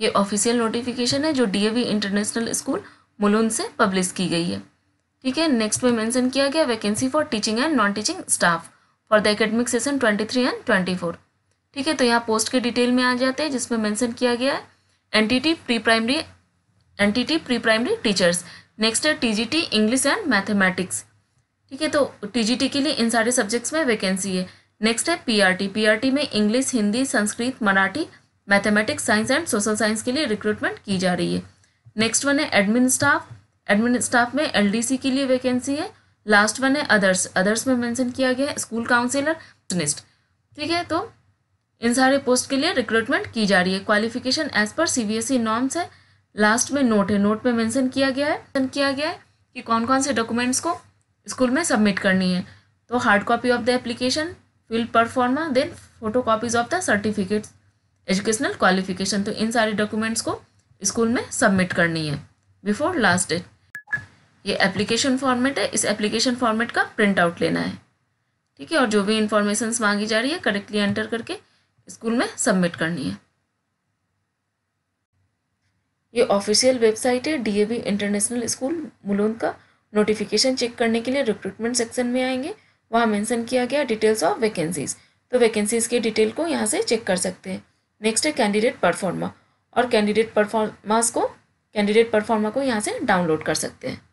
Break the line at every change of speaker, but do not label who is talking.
ये official notification है जो डी इंटरनेशनल स्कूल मुलुंद से पब्लिश की गई है ठीक है नेक्स्ट में मेंशन किया गया vacancy for teaching and non teaching staff for the academic session 23 and 24 ठीक है तो यहाँ पोस्ट के डिटेल में आ जाते हैं जिसमें मेंशन किया गया है NTT pre primary NTT pre primary teachers next है टीजीटी इंग्लिश एंड मैथमेटिक्स ठीक है तो टीजीटी के लिए इन सारे सब्जेक्ट्स में वैकेंसी है नेक्स्ट है पी आर में English Hindi Sanskrit Marathi mathematics science and social science के लिए रिक्रूटमेंट की जा रही है नेक्स्ट वन है एडमिन स्टाफ एडमिन स्टाफ में एल के लिए वैकेंसी है लास्ट वन है अदर्स अदर्स में मैंसन किया गया है स्कूल काउंसिलर निस्ट ठीक है तो इन सारे पोस्ट के लिए रिक्रूटमेंट की जा रही है क्वालिफिकेशन एज पर सीबीएसई नॉर्म्स है लास्ट में नोट है नोट में मेंशन किया गया है मेंशन किया गया है कि कौन कौन से डॉक्यूमेंट्स को स्कूल में सबमिट करनी है तो hard copy of the application field proforma then photo copies of the certificates educational qualification तो इन सारे डॉक्यूमेंट्स को स्कूल में सबमिट करनी है बिफोर लास्ट डेट ये एप्लीकेशन फॉर्मेट है इस एप्लीकेशन फॉर्मेट का प्रिंट आउट लेना है ठीक है और जो भी इंफॉर्मेशन मांगी जा रही है करेक्टली एंटर करके स्कूल में सबमिट करनी है ये ऑफिशियल वेबसाइट है डीएवी इंटरनेशनल स्कूल मुलुंद का नोटिफिकेशन चेक करने के लिए रिक्रूटमेंट सेक्शन में आएंगे वहाँ मेंशन किया गया डिटेल्स ऑफ वैकेंसीज तो वैकेंसीज के डिटेल को यहाँ से चेक कर सकते हैं नेक्स्ट है कैंडिडेट परफॉर्मा और कैंडिडेट परफॉर्मास को कैंडिडेट परफॉर्मा को यहाँ से डाउनलोड कर सकते हैं